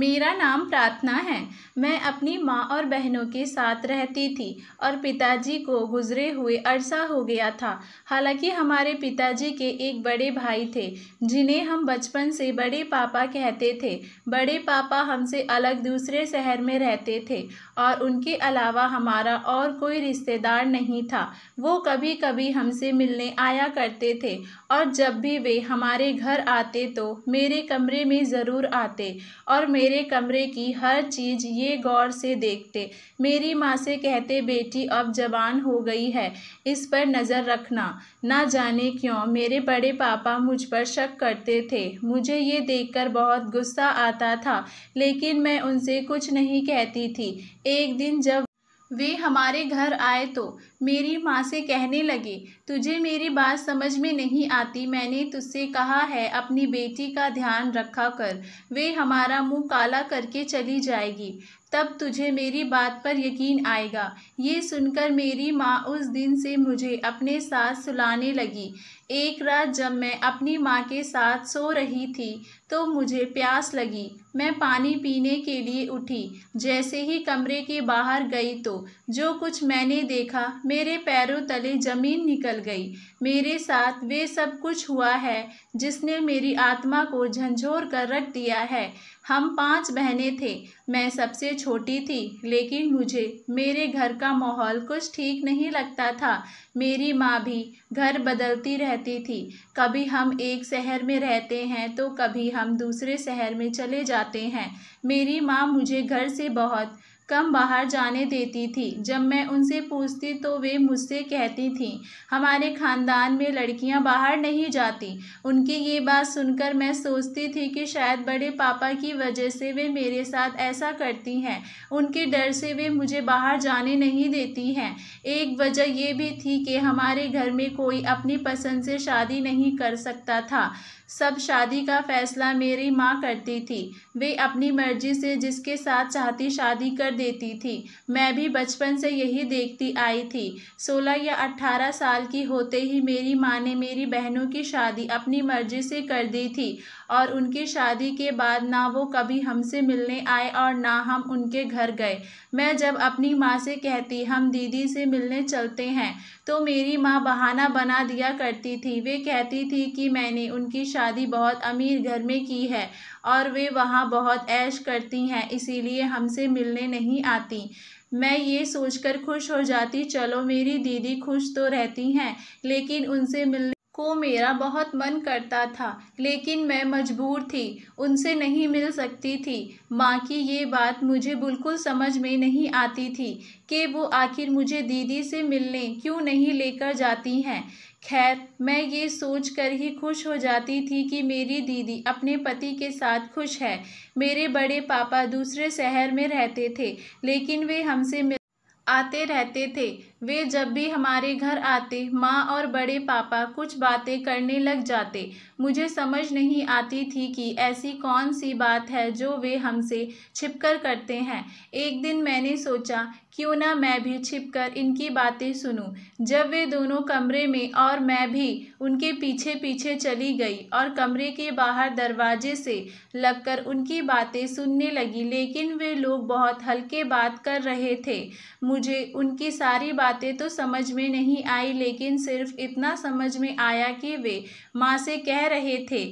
मेरा नाम प्रार्थना है मैं अपनी माँ और बहनों के साथ रहती थी और पिताजी को गुजरे हुए अरसा हो गया था हालांकि हमारे पिताजी के एक बड़े भाई थे जिन्हें हम बचपन से बड़े पापा कहते थे बड़े पापा हमसे अलग दूसरे शहर में रहते थे और उनके अलावा हमारा और कोई रिश्तेदार नहीं था वो कभी कभी हमसे मिलने आया करते थे और जब भी वे हमारे घर आते तो मेरे कमरे में ज़रूर आते और मेरे मेरे कमरे की हर चीज़ ये गौर से देखते मेरी माँ से कहते बेटी अब जवान हो गई है इस पर नज़र रखना ना जाने क्यों मेरे बड़े पापा मुझ पर शक करते थे मुझे ये देखकर बहुत गुस्सा आता था लेकिन मैं उनसे कुछ नहीं कहती थी एक दिन जब वे हमारे घर आए तो मेरी माँ से कहने लगे तुझे मेरी बात समझ में नहीं आती मैंने तुझसे कहा है अपनी बेटी का ध्यान रखा कर वे हमारा मुंह काला करके चली जाएगी तब तुझे मेरी बात पर यकीन आएगा ये सुनकर मेरी माँ उस दिन से मुझे अपने साथ सुलाने लगी एक रात जब मैं अपनी माँ के साथ सो रही थी तो मुझे प्यास लगी मैं पानी पीने के लिए उठी जैसे ही कमरे के बाहर गई तो जो कुछ मैंने देखा मेरे पैरों तले ज़मीन निकल गई मेरे साथ वे सब कुछ हुआ है जिसने मेरी आत्मा को झंझोर कर रख दिया है हम पांच बहनें थे मैं सबसे छोटी थी लेकिन मुझे मेरे घर का माहौल कुछ ठीक नहीं लगता था मेरी माँ भी घर बदलती रहती थी कभी हम एक शहर में रहते हैं तो कभी हम दूसरे शहर में चले जाते हैं मेरी माँ मुझे घर से बहुत कम बाहर जाने देती थी जब मैं उनसे पूछती तो वे मुझसे कहती थीं हमारे ख़ानदान में लड़कियां बाहर नहीं जाती उनकी ये बात सुनकर मैं सोचती थी कि शायद बड़े पापा की वजह से वे मेरे साथ ऐसा करती हैं उनके डर से वे मुझे बाहर जाने नहीं देती हैं एक वजह यह भी थी कि हमारे घर में कोई अपनी पसंद से शादी नहीं कर सकता था सब शादी का फ़ैसला मेरी माँ करती थी वे अपनी मर्जी से जिसके साथ चाहती शादी कर देती थी मैं भी बचपन से यही देखती आई थी सोलह या अट्ठारह साल की होते ही मेरी माँ ने मेरी बहनों की शादी अपनी मर्जी से कर दी थी और उनकी शादी के बाद ना वो कभी हमसे मिलने आए और ना हम उनके घर गए मैं जब अपनी माँ से कहती हम दीदी से मिलने चलते हैं तो मेरी माँ बहाना बना दिया करती थी वे कहती थी कि मैंने उनकी शादी बहुत अमीर घर में की है और वे वहाँ बहुत ऐश करती हैं इसीलिए हमसे मिलने नहीं आती मैं ये सोचकर खुश हो जाती चलो मेरी दीदी खुश तो रहती हैं लेकिन उनसे मिलने को मेरा बहुत मन करता था लेकिन मैं मजबूर थी उनसे नहीं मिल सकती थी माँ की ये बात मुझे बिल्कुल समझ में नहीं आती थी कि वो आखिर मुझे दीदी से मिलने क्यों नहीं लेकर जाती हैं खैर मैं ये सोच कर ही खुश हो जाती थी कि मेरी दीदी अपने पति के साथ खुश है मेरे बड़े पापा दूसरे शहर में रहते थे लेकिन वे हमसे मिल आते रहते थे वे जब भी हमारे घर आते माँ और बड़े पापा कुछ बातें करने लग जाते मुझे समझ नहीं आती थी कि ऐसी कौन सी बात है जो वे हमसे छिपकर करते हैं एक दिन मैंने सोचा क्यों ना मैं भी छिपकर इनकी बातें सुनूं जब वे दोनों कमरे में और मैं भी उनके पीछे पीछे चली गई और कमरे के बाहर दरवाजे से लगकर उनकी बातें सुनने लगी लेकिन वे लोग बहुत हल्के बात कर रहे थे मुझे उनकी सारी बात बातें तो समझ में नहीं आई लेकिन सिर्फ इतना समझ में आया कि वे माँ से कह रहे थे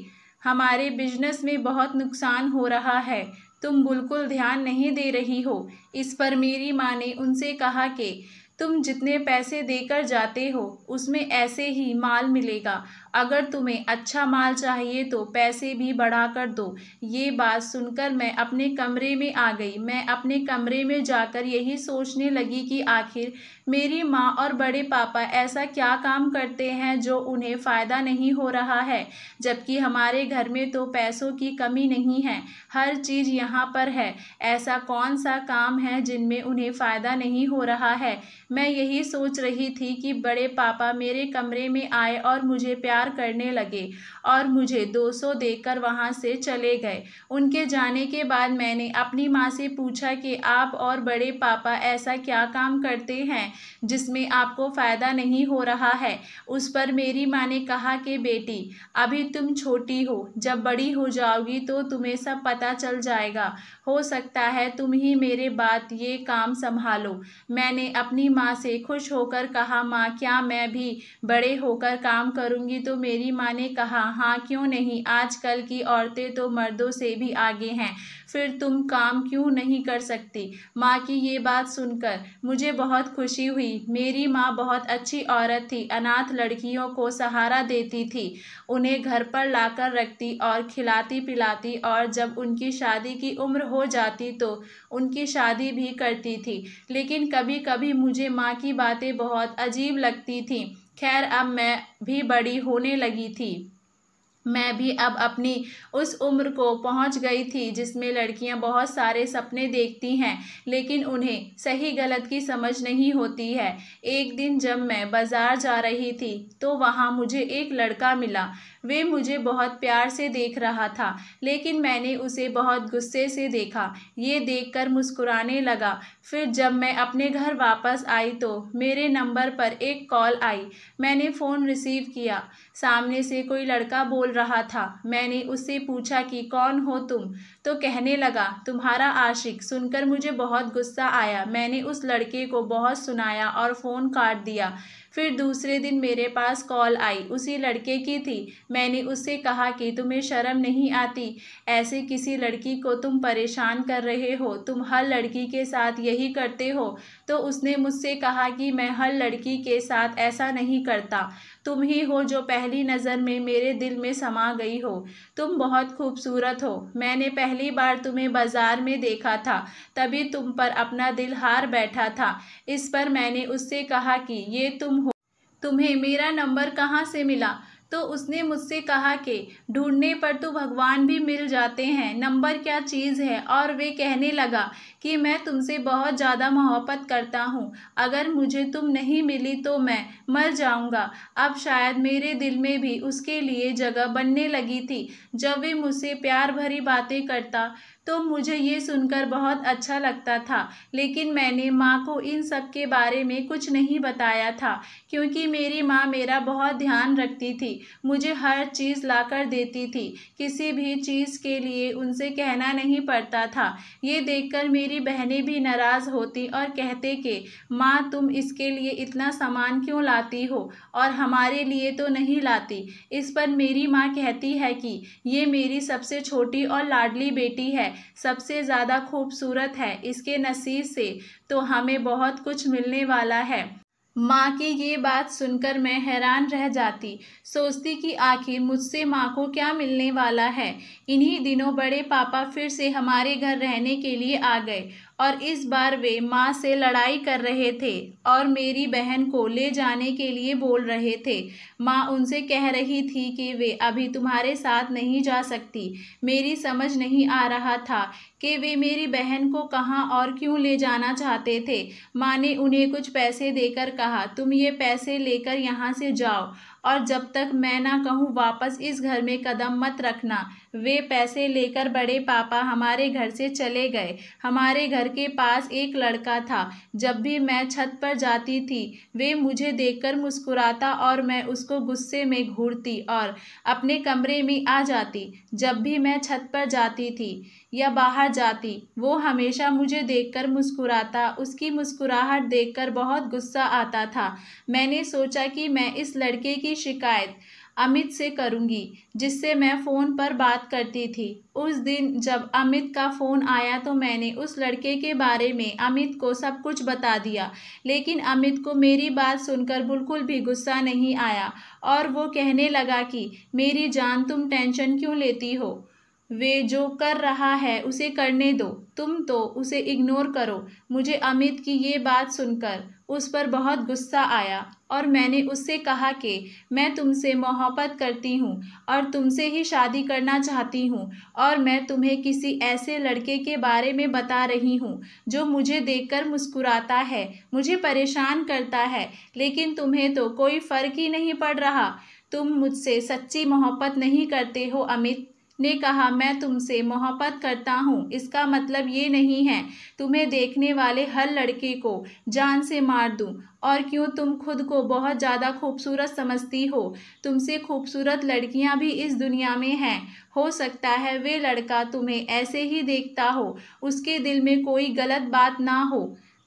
हमारे बिजनेस में बहुत नुकसान हो रहा है तुम बिल्कुल ध्यान नहीं दे रही हो इस पर मेरी माँ ने उनसे कहा कि तुम जितने पैसे देकर जाते हो उसमें ऐसे ही माल मिलेगा अगर तुम्हें अच्छा माल चाहिए तो पैसे भी बढ़ा कर दो ये बात सुनकर मैं अपने कमरे में आ गई मैं अपने कमरे में जाकर यही सोचने लगी कि आखिर मेरी माँ और बड़े पापा ऐसा क्या काम करते हैं जो उन्हें फ़ायदा नहीं हो रहा है जबकि हमारे घर में तो पैसों की कमी नहीं है हर चीज़ यहाँ पर है ऐसा कौन सा काम है जिनमें उन्हें फ़ायदा नहीं हो रहा है मैं यही सोच रही थी कि बड़े पापा मेरे कमरे में आए और मुझे प्यार प्यार करने लगे और मुझे दो सौ देकर वहाँ से चले गए उनके जाने के बाद मैंने अपनी माँ से पूछा कि आप और बड़े पापा ऐसा क्या काम करते हैं जिसमें आपको फ़ायदा नहीं हो रहा है उस पर मेरी माँ ने कहा कि बेटी अभी तुम छोटी हो जब बड़ी हो जाओगी तो तुम्हें सब पता चल जाएगा हो सकता है तुम ही मेरे बात ये काम संभालो मैंने अपनी माँ से खुश होकर कहा माँ क्या मैं भी बड़े होकर काम करूँगी तो मेरी माँ ने कहा हाँ क्यों नहीं आजकल की औरतें तो मर्दों से भी आगे हैं फिर तुम काम क्यों नहीं कर सकती माँ की ये बात सुनकर मुझे बहुत खुशी हुई मेरी माँ बहुत अच्छी औरत थी अनाथ लड़कियों को सहारा देती थी उन्हें घर पर लाकर रखती और खिलाती पिलाती और जब उनकी शादी की उम्र हो जाती तो उनकी शादी भी करती थी लेकिन कभी कभी मुझे माँ की बातें बहुत अजीब लगती थीं खैर अब मैं भी बड़ी होने लगी थी मैं भी अब अपनी उस उम्र को पहुंच गई थी जिसमें लड़कियां बहुत सारे सपने देखती हैं लेकिन उन्हें सही गलत की समझ नहीं होती है एक दिन जब मैं बाज़ार जा रही थी तो वहां मुझे एक लड़का मिला वे मुझे बहुत प्यार से देख रहा था लेकिन मैंने उसे बहुत गुस्से से देखा ये देखकर मुस्कुराने लगा फिर जब मैं अपने घर वापस आई तो मेरे नंबर पर एक कॉल आई मैंने फ़ोन रिसीव किया सामने से कोई लड़का बोल रहा था मैंने उससे पूछा कि कौन हो तुम तो कहने लगा तुम्हारा आशिक सुनकर मुझे बहुत गुस्सा आया मैंने उस लड़के को बहुत सुनाया और फ़ोन काट दिया फिर दूसरे दिन मेरे पास कॉल आई उसी लड़के की थी मैंने उससे कहा कि तुम्हें शर्म नहीं आती ऐसे किसी लड़की को तुम परेशान कर रहे हो तुम हर लड़की के साथ यही करते हो तो उसने मुझसे कहा कि मैं हर लड़की के साथ ऐसा नहीं करता तुम ही हो जो पहली नज़र में मेरे दिल में समा गई हो तुम बहुत खूबसूरत हो मैंने पहली बार तुम्हें बाज़ार में देखा था तभी तुम पर अपना दिल हार बैठा था इस पर मैंने उससे कहा कि ये तुम हो तुम्हें मेरा नंबर कहाँ से मिला तो उसने मुझसे कहा कि ढूंढने पर तो भगवान भी मिल जाते हैं नंबर क्या चीज़ है और वे कहने लगा कि मैं तुमसे बहुत ज़्यादा मोहब्बत करता हूँ अगर मुझे तुम नहीं मिली तो मैं मर जाऊँगा अब शायद मेरे दिल में भी उसके लिए जगह बनने लगी थी जब वे मुझसे प्यार भरी बातें करता तो मुझे ये सुनकर बहुत अच्छा लगता था लेकिन मैंने माँ को इन सब के बारे में कुछ नहीं बताया था क्योंकि मेरी माँ मेरा बहुत ध्यान रखती थी मुझे हर चीज़ लाकर देती थी किसी भी चीज़ के लिए उनसे कहना नहीं पड़ता था ये देखकर मेरी बहनें भी नाराज़ होती और कहते कि माँ तुम इसके लिए इतना सामान क्यों लाती हो और हमारे लिए तो नहीं लाती इस पर मेरी माँ कहती है कि ये मेरी सबसे छोटी और लाडली बेटी है सबसे ज़्यादा खूबसूरत है इसके नसीब से तो हमें बहुत कुछ मिलने वाला है माँ की ये बात सुनकर मैं हैरान रह जाती सोचती कि आखिर मुझसे माँ को क्या मिलने वाला है इन्हीं दिनों बड़े पापा फिर से हमारे घर रहने के लिए आ गए और इस बार वे माँ से लड़ाई कर रहे थे और मेरी बहन को ले जाने के लिए बोल रहे थे माँ उनसे कह रही थी कि वे अभी तुम्हारे साथ नहीं जा सकती मेरी समझ नहीं आ रहा था कि वे मेरी बहन को कहाँ और क्यों ले जाना चाहते थे माँ ने उन्हें कुछ पैसे देकर कहा तुम ये पैसे लेकर यहाँ से जाओ और जब तक मैं ना कहूँ वापस इस घर में कदम मत रखना वे पैसे लेकर बड़े पापा हमारे घर से चले गए हमारे घर के पास एक लड़का था जब भी मैं छत पर जाती थी वे मुझे देखकर मुस्कुराता और मैं उसको गुस्से में घूरती और अपने कमरे में आ जाती जब भी मैं छत पर जाती थी या बाहर जाती वो हमेशा मुझे देखकर मुस्कुराता उसकी मुस्कुराहट देखकर बहुत गुस्सा आता था मैंने सोचा कि मैं इस लड़के की शिकायत अमित से करूँगी जिससे मैं फ़ोन पर बात करती थी उस दिन जब अमित का फ़ोन आया तो मैंने उस लड़के के बारे में अमित को सब कुछ बता दिया लेकिन अमित को मेरी बात सुनकर बिल्कुल भी गुस्सा नहीं आया और वो कहने लगा कि मेरी जान तुम टेंशन क्यों लेती हो वे जो कर रहा है उसे करने दो तुम तो उसे इग्नोर करो मुझे अमित की ये बात सुनकर उस पर बहुत गुस्सा आया और मैंने उससे कहा कि मैं तुमसे मोहब्बत करती हूँ और तुमसे ही शादी करना चाहती हूँ और मैं तुम्हें किसी ऐसे लड़के के बारे में बता रही हूँ जो मुझे देखकर मुस्कुराता है मुझे परेशान करता है लेकिन तुम्हें तो कोई फ़र्क ही नहीं पड़ रहा तुम मुझसे सच्ची मोहब्बत नहीं करते हो अमित ने कहा मैं तुमसे मोहब्बत करता हूँ इसका मतलब ये नहीं है तुम्हें देखने वाले हर लड़के को जान से मार दूँ और क्यों तुम खुद को बहुत ज़्यादा खूबसूरत समझती हो तुमसे खूबसूरत लड़कियाँ भी इस दुनिया में हैं हो सकता है वे लड़का तुम्हें ऐसे ही देखता हो उसके दिल में कोई गलत बात ना हो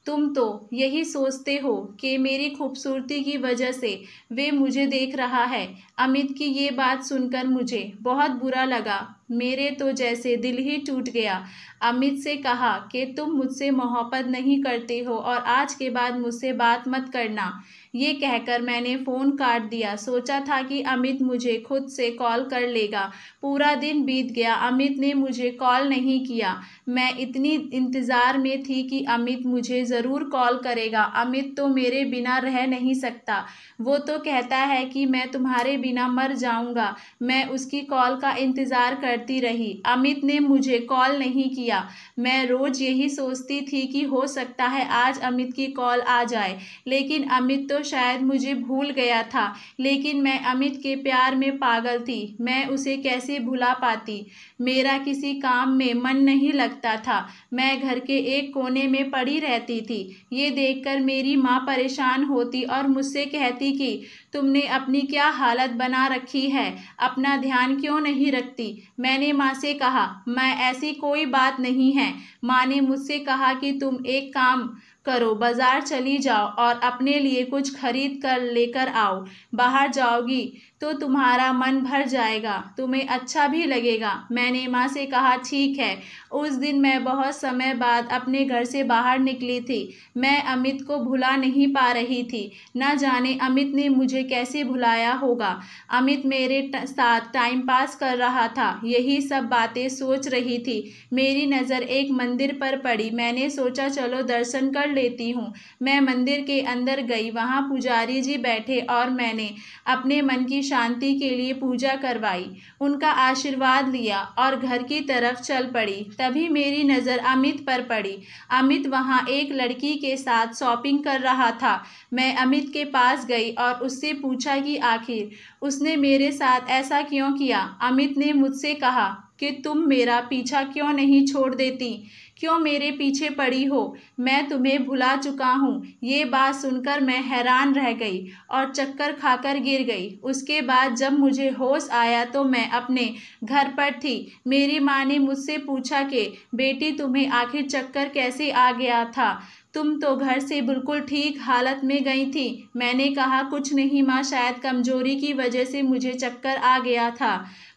तुम तो यही सोचते हो कि मेरी खूबसूरती की वजह से वे मुझे देख रहा है अमित की ये बात सुनकर मुझे बहुत बुरा लगा मेरे तो जैसे दिल ही टूट गया अमित से कहा कि तुम मुझसे मोहब्बत नहीं करते हो और आज के बाद मुझसे बात मत करना ये कहकर मैंने फ़ोन काट दिया सोचा था कि अमित मुझे खुद से कॉल कर लेगा पूरा दिन बीत गया अमित ने मुझे कॉल नहीं किया मैं इतनी इंतज़ार में थी कि अमित मुझे ज़रूर कॉल करेगा अमित तो मेरे बिना रह नहीं सकता वो तो कहता है कि मैं तुम्हारे बिना मर जाऊंगा मैं उसकी कॉल का इंतज़ार करती रही अमित ने मुझे कॉल नहीं किया मैं रोज़ यही सोचती थी कि हो सकता है आज अमित की कॉल आ जाए लेकिन अमित तो शायद मुझे भूल गया था लेकिन मैं अमित के प्यार में पागल थी मैं उसे कैसे भुला पाती मेरा किसी काम में मन नहीं लगता था मैं घर के एक कोने में पड़ी रहती थी ये देखकर मेरी माँ परेशान होती और मुझसे कहती कि तुमने अपनी क्या हालत बना रखी है अपना ध्यान क्यों नहीं रखती मैंने माँ से कहा मैं ऐसी कोई बात नहीं है माँ ने मुझसे कहा कि तुम एक काम करो बाज़ार चली जाओ और अपने लिए कुछ खरीद कर लेकर आओ बाहर जाओगी तो तुम्हारा मन भर जाएगा तुम्हें अच्छा भी लगेगा मैंने माँ से कहा ठीक है उस दिन मैं बहुत समय बाद अपने घर से बाहर निकली थी मैं अमित को भुला नहीं पा रही थी न जाने अमित ने मुझे कैसे भुलाया होगा अमित मेरे साथ टाइम पास कर रहा था यही सब बातें सोच रही थी मेरी नज़र एक मंदिर पर पड़ी मैंने सोचा चलो दर्शन कर लेती हूँ मैं मंदिर के अंदर गई वहाँ पुजारी जी बैठे और मैंने अपने मन की शांति के लिए पूजा करवाई उनका आशीर्वाद लिया और घर की तरफ चल पड़ी तभी मेरी नज़र अमित पर पड़ी अमित वहाँ एक लड़की के साथ शॉपिंग कर रहा था मैं अमित के पास गई और उससे पूछा कि आखिर उसने मेरे साथ ऐसा क्यों किया अमित ने मुझसे कहा कि तुम मेरा पीछा क्यों नहीं छोड़ देती क्यों मेरे पीछे पड़ी हो मैं तुम्हें भुला चुका हूँ ये बात सुनकर मैं हैरान रह गई और चक्कर खाकर गिर गई उसके बाद जब मुझे होश आया तो मैं अपने घर पर थी मेरी माँ ने मुझसे पूछा कि बेटी तुम्हें आखिर चक्कर कैसे आ गया था तुम तो घर से बिल्कुल ठीक हालत में गई थी मैंने कहा कुछ नहीं माँ शायद कमजोरी की वजह से मुझे चक्कर आ गया था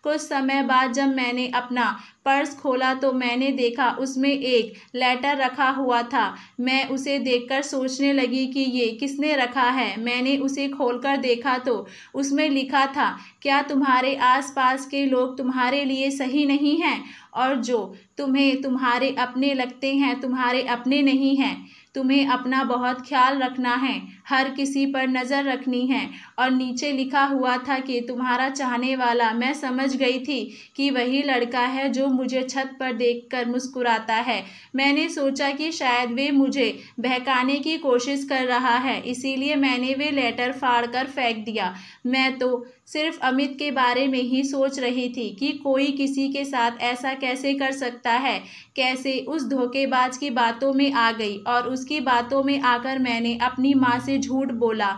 कुछ समय बाद जब मैंने अपना पर्स खोला तो मैंने देखा उसमें एक लेटर रखा हुआ था मैं उसे देखकर सोचने लगी कि ये किसने रखा है मैंने उसे खोलकर देखा तो उसमें लिखा था क्या तुम्हारे आसपास के लोग तुम्हारे लिए सही नहीं हैं और जो तुम्हें तुम्हारे अपने लगते हैं तुम्हारे अपने नहीं हैं तुम्हें अपना बहुत ख्याल रखना है हर किसी पर नज़र रखनी है और नीचे लिखा हुआ था कि तुम्हारा चाहने वाला मैं समझ गई थी कि वही लड़का है जो मुझे छत पर देखकर मुस्कुराता है मैंने सोचा कि शायद वे मुझे बहकाने की कोशिश कर रहा है इसीलिए मैंने वे लेटर फाड़ फेंक दिया मैं तो सिर्फ अमित के बारे में ही सोच रही थी कि कोई किसी के साथ ऐसा कैसे कर सकता है कैसे उस धोखेबाज की बातों में आ गई और उसकी बातों में आकर मैंने अपनी माँ से झूठ बोला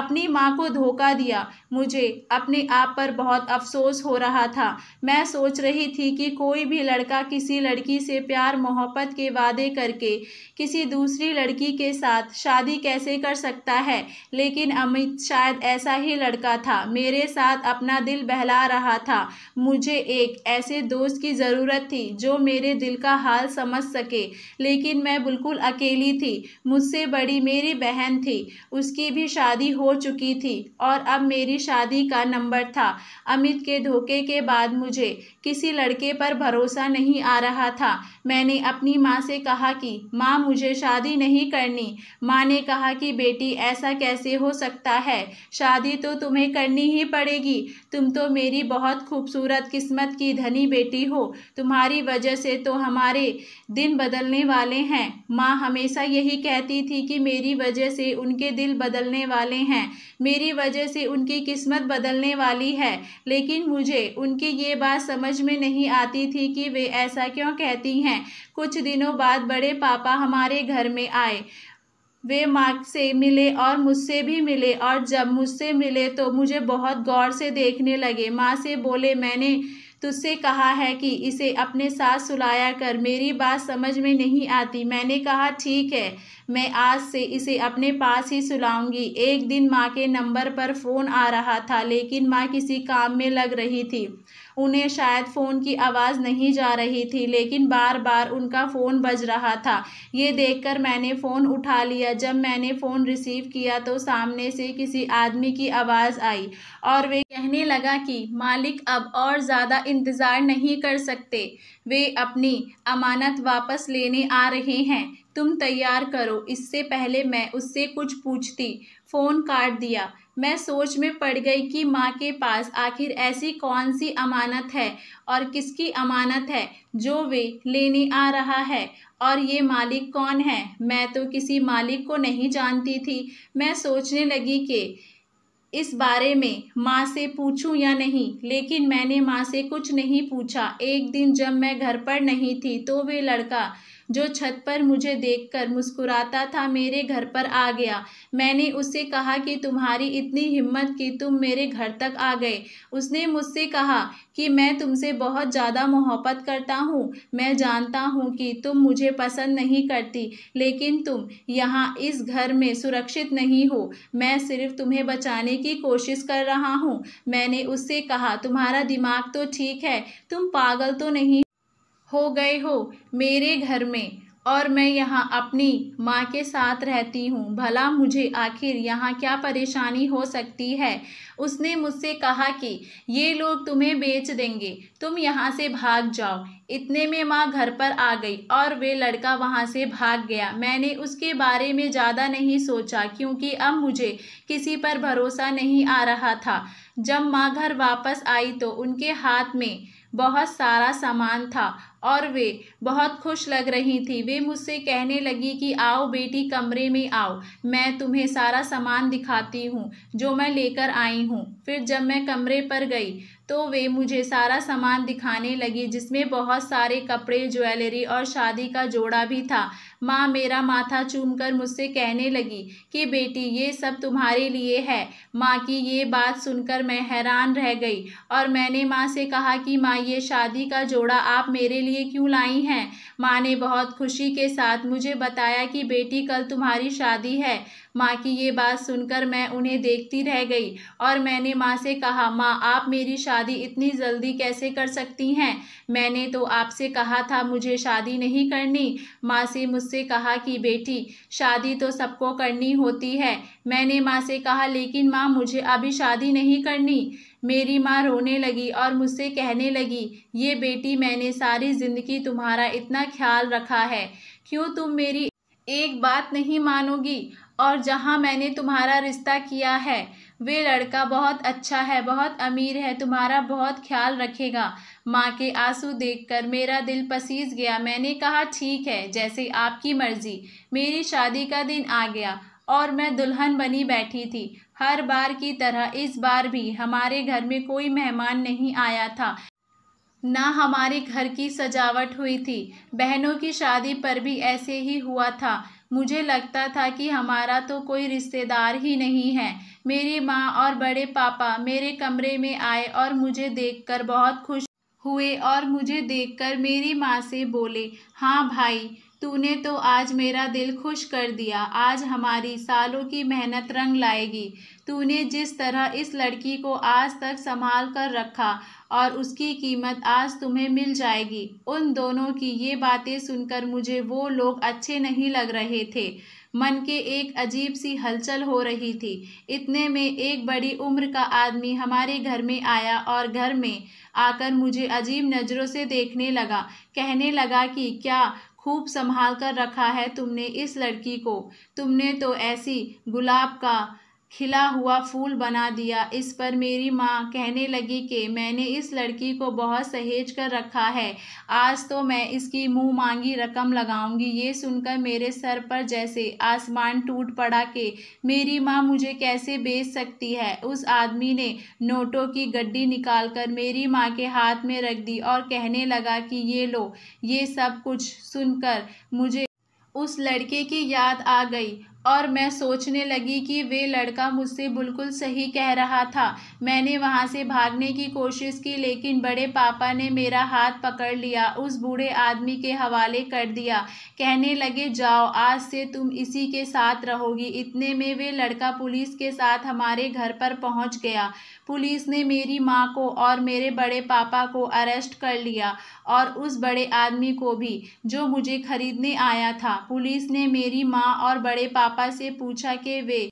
अपनी माँ को धोखा दिया मुझे अपने आप पर बहुत अफसोस हो रहा था मैं सोच रही थी कि कोई भी लड़का किसी लड़की से प्यार मोहब्बत के वादे करके किसी दूसरी लड़की के साथ शादी कैसे कर सकता है लेकिन अमित शायद ऐसा ही लड़का था मेरे साथ अपना दिल बहला रहा था मुझे एक ऐसे दोस्त की ज़रूरत थी जो मेरे दिल का हाल समझ सके लेकिन मैं बिल्कुल अकेली थी मुझसे बड़ी मेरी बहन थी उसकी भी शादी हो चुकी थी और अब मेरी शादी का नंबर था अमित के धोखे के बाद मुझे किसी लड़के पर भरोसा नहीं आ रहा था मैंने अपनी माँ से कहा कि माँ मुझे शादी नहीं करनी माँ ने कहा कि बेटी ऐसा कैसे हो सकता है शादी तो तुम्हें करनी ही पड़ेगी पड़ेगी तुम तो मेरी बहुत खूबसूरत किस्मत की धनी बेटी हो तुम्हारी वजह से तो हमारे दिन बदलने वाले हैं माँ हमेशा यही कहती थी कि मेरी वजह से उनके दिल बदलने वाले हैं मेरी वजह से उनकी किस्मत बदलने वाली है लेकिन मुझे उनकी ये बात समझ में नहीं आती थी कि वे ऐसा क्यों कहती हैं कुछ दिनों बाद बड़े पापा हमारे घर में आए वे माँ से मिले और मुझसे भी मिले और जब मुझसे मिले तो मुझे बहुत गौर से देखने लगे माँ से बोले मैंने तुझसे कहा है कि इसे अपने साथ सुलाया कर मेरी बात समझ में नहीं आती मैंने कहा ठीक है मैं आज से इसे अपने पास ही सुलाऊंगी एक दिन माँ के नंबर पर फ़ोन आ रहा था लेकिन माँ किसी काम में लग रही थी उन्हें शायद फ़ोन की आवाज़ नहीं जा रही थी लेकिन बार बार उनका फ़ोन बज रहा था ये देखकर मैंने फ़ोन उठा लिया जब मैंने फ़ोन रिसीव किया तो सामने से किसी आदमी की आवाज़ आई और वे कहने लगा कि मालिक अब और ज़्यादा इंतज़ार नहीं कर सकते वे अपनी अमानत वापस लेने आ रहे हैं तुम तैयार करो इससे पहले मैं उससे कुछ पूछती फ़ोन काट दिया मैं सोच में पड़ गई कि माँ के पास आखिर ऐसी कौन सी अमानत है और किसकी अमानत है जो वे लेने आ रहा है और ये मालिक कौन है मैं तो किसी मालिक को नहीं जानती थी मैं सोचने लगी कि इस बारे में माँ से पूछूं या नहीं लेकिन मैंने माँ से कुछ नहीं पूछा एक दिन जब मैं घर पर नहीं थी तो वे लड़का जो छत पर मुझे देखकर मुस्कुराता था मेरे घर पर आ गया मैंने उससे कहा कि तुम्हारी इतनी हिम्मत कि तुम मेरे घर तक आ गए उसने मुझसे कहा कि मैं तुमसे बहुत ज़्यादा मोहब्बत करता हूँ मैं जानता हूँ कि तुम मुझे पसंद नहीं करती लेकिन तुम यहाँ इस घर में सुरक्षित नहीं हो मैं सिर्फ तुम्हें बचाने की कोशिश कर रहा हूँ मैंने उससे कहा तुम्हारा दिमाग तो ठीक है तुम पागल तो नहीं हो गए हो मेरे घर में और मैं यहाँ अपनी माँ के साथ रहती हूँ भला मुझे आखिर यहाँ क्या परेशानी हो सकती है उसने मुझसे कहा कि ये लोग तुम्हें बेच देंगे तुम यहाँ से भाग जाओ इतने में माँ घर पर आ गई और वे लड़का वहाँ से भाग गया मैंने उसके बारे में ज़्यादा नहीं सोचा क्योंकि अब मुझे किसी पर भरोसा नहीं आ रहा था जब माँ घर वापस आई तो उनके हाथ में बहुत सारा सामान था और वे बहुत खुश लग रही थी वे मुझसे कहने लगी कि आओ बेटी कमरे में आओ मैं तुम्हें सारा सामान दिखाती हूँ जो मैं लेकर आई हूँ फिर जब मैं कमरे पर गई तो वे मुझे सारा सामान दिखाने लगी जिसमें बहुत सारे कपड़े ज्वेलरी और शादी का जोड़ा भी था माँ मेरा माथा चूमकर मुझसे कहने लगी कि बेटी ये सब तुम्हारे लिए है माँ की ये बात सुनकर मैं हैरान रह गई और मैंने माँ से कहा कि माँ ये शादी का जोड़ा आप मेरे लिए क्यों लाई हैं माँ ने बहुत खुशी के साथ मुझे बताया कि बेटी कल तुम्हारी शादी है माँ की ये बात सुनकर मैं उन्हें देखती रह गई और मैंने माँ से कहा माँ आप मेरी शादी इतनी जल्दी कैसे कर सकती हैं मैंने तो आपसे कहा था मुझे शादी नहीं करनी माँ से मुझसे मुझसे कहा कि बेटी शादी तो सबको करनी होती है मैंने माँ से कहा लेकिन माँ मुझे अभी शादी नहीं करनी मेरी माँ रोने लगी और मुझसे कहने लगी ये बेटी मैंने सारी ज़िंदगी तुम्हारा इतना ख्याल रखा है क्यों तुम मेरी एक बात नहीं मानोगी और जहाँ मैंने तुम्हारा रिश्ता किया है वे लड़का बहुत अच्छा है बहुत अमीर है तुम्हारा बहुत ख्याल रखेगा माँ के आंसू देखकर मेरा दिल पसीस गया मैंने कहा ठीक है जैसे आपकी मर्जी मेरी शादी का दिन आ गया और मैं दुल्हन बनी बैठी थी हर बार की तरह इस बार भी हमारे घर में कोई मेहमान नहीं आया था ना हमारे घर की सजावट हुई थी बहनों की शादी पर भी ऐसे ही हुआ था मुझे लगता था कि हमारा तो कोई रिश्तेदार ही नहीं है मेरी माँ और बड़े पापा मेरे कमरे में आए और मुझे देखकर बहुत खुश हुए और मुझे देखकर मेरी माँ से बोले हाँ भाई तूने तो आज मेरा दिल खुश कर दिया आज हमारी सालों की मेहनत रंग लाएगी तूने जिस तरह इस लड़की को आज तक संभाल कर रखा और उसकी कीमत आज तुम्हें मिल जाएगी उन दोनों की ये बातें सुनकर मुझे वो लोग अच्छे नहीं लग रहे थे मन के एक अजीब सी हलचल हो रही थी इतने में एक बड़ी उम्र का आदमी हमारे घर में आया और घर में आकर मुझे अजीब नज़रों से देखने लगा कहने लगा कि क्या खूब संभाल कर रखा है तुमने इस लड़की को तुमने तो ऐसी गुलाब का खिला हुआ फूल बना दिया इस पर मेरी माँ कहने लगी कि मैंने इस लड़की को बहुत सहेज कर रखा है आज तो मैं इसकी मुंह मांगी रकम लगाऊंगी ये सुनकर मेरे सर पर जैसे आसमान टूट पड़ा कि मेरी माँ मुझे कैसे बेच सकती है उस आदमी ने नोटों की गड्डी निकालकर मेरी माँ के हाथ में रख दी और कहने लगा कि ये लो ये सब कुछ सुनकर मुझे उस लड़के की याद आ गई और मैं सोचने लगी कि वे लड़का मुझसे बिल्कुल सही कह रहा था मैंने वहाँ से भागने की कोशिश की लेकिन बड़े पापा ने मेरा हाथ पकड़ लिया उस बूढ़े आदमी के हवाले कर दिया कहने लगे जाओ आज से तुम इसी के साथ रहोगी इतने में वे लड़का पुलिस के साथ हमारे घर पर पहुँच गया पुलिस ने मेरी माँ को और मेरे बड़े पापा को अरेस्ट कर लिया और उस बड़े आदमी को भी जो मुझे खरीदने आया था पुलिस ने मेरी माँ और बड़े पापा पापा से पूछा कि वे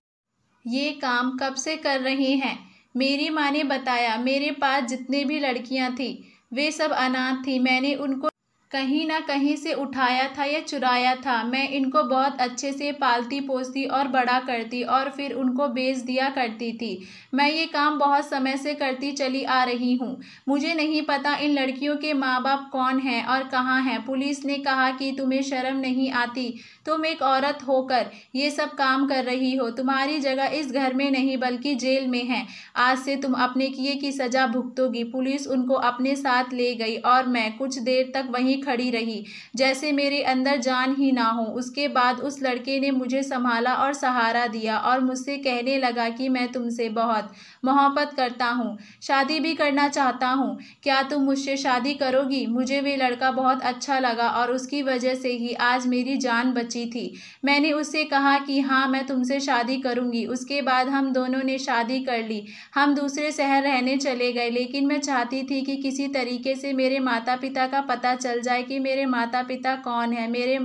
ये काम कब से कर रहे हैं मेरी माँ ने बताया मेरे पास जितने भी लड़कियाँ थीं वे सब अनाथ थी मैंने उनको कहीं ना कहीं से उठाया था या चुराया था मैं इनको बहुत अच्छे से पालती पोसती और बड़ा करती और फिर उनको बेच दिया करती थी मैं ये काम बहुत समय से करती चली आ रही हूँ मुझे नहीं पता इन लड़कियों के माँ बाप कौन हैं और कहाँ हैं पुलिस ने कहा कि तुम्हें शर्म नहीं आती तुम एक औरत होकर ये सब काम कर रही हो तुम्हारी जगह इस घर में नहीं बल्कि जेल में है आज से तुम अपने किए की सज़ा भुगतोगी पुलिस उनको अपने साथ ले गई और मैं कुछ देर तक वहीं ही खड़ी रही जैसे मेरे अंदर जान ही ना हो उसके बाद उस लड़के ने मुझे संभाला और सहारा दिया और मुझसे कहने लगा कि मैं तुमसे बहुत मोहब्बत करता हूँ शादी भी करना चाहता हूँ क्या तुम मुझसे शादी करोगी मुझे वे लड़का बहुत अच्छा लगा और उसकी वजह से ही आज मेरी जान बची थी मैंने उससे कहा कि हाँ मैं तुमसे शादी करूँगी उसके बाद हम दोनों ने शादी कर ली हम दूसरे शहर रहने चले गए लेकिन मैं चाहती थी कि किसी तरीके से मेरे माता पिता का पता चल जाए कि मेरे माता पिता कौन है मेरे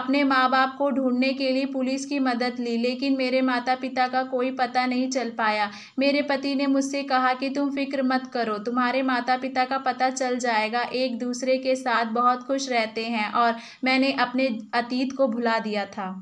अपने माँ बाप को ढूंढने के लिए पुलिस की मदद ली लेकिन मेरे माता पिता का कोई पता नहीं चल पाया मेरे पति ने मुझसे कहा कि तुम फिक्र मत करो तुम्हारे माता पिता का पता चल जाएगा एक दूसरे के साथ बहुत खुश रहते हैं और मैंने अपने अतीत को भुला दिया था